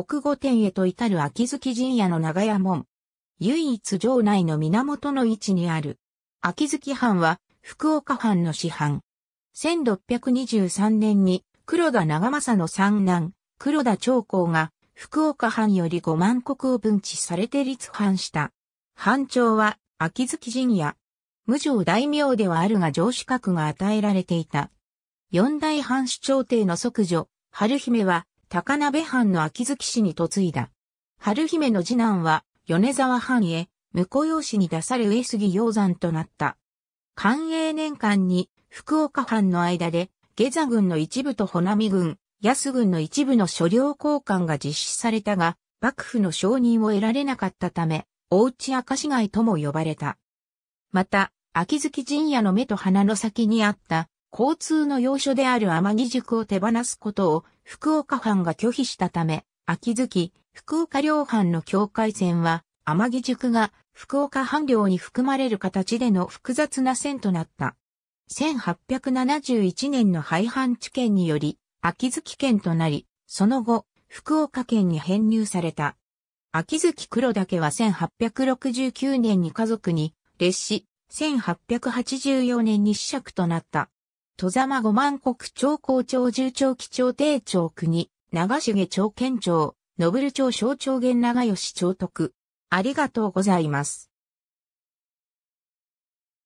奥御殿へと至る秋月神屋の長屋門。唯一城内の源の位置にある。秋月藩は福岡藩の師藩。1623年に黒田長政の三男、黒田長江が福岡藩より5万石を分置されて立藩した。藩長は秋月神社。無常大名ではあるが上主格が与えられていた。四大藩主朝廷の即女、春姫は高鍋藩の秋月氏に嫁いだ。春姫の次男は、米沢藩へ、婿養子に出され上杉鷹山となった。寛永年間に、福岡藩の間で、下座軍の一部と穂波軍、安軍の一部の所領交換が実施されたが、幕府の承認を得られなかったため、おうち明石街とも呼ばれた。また、秋月陣屋の目と鼻の先にあった、交通の要所である天城塾を手放すことを福岡藩が拒否したため、秋月、福岡領藩の境界線は、天城塾が福岡藩領に含まれる形での複雑な線となった。1871年の廃藩置県により、秋月県となり、その後、福岡県に編入された。秋月黒岳は1869年に家族に、列死、1884年に死釈となった。戸様五万国町校長重長基長帝町国、長重町県長、ノブル町小長源長吉町徳。ありがとうございます。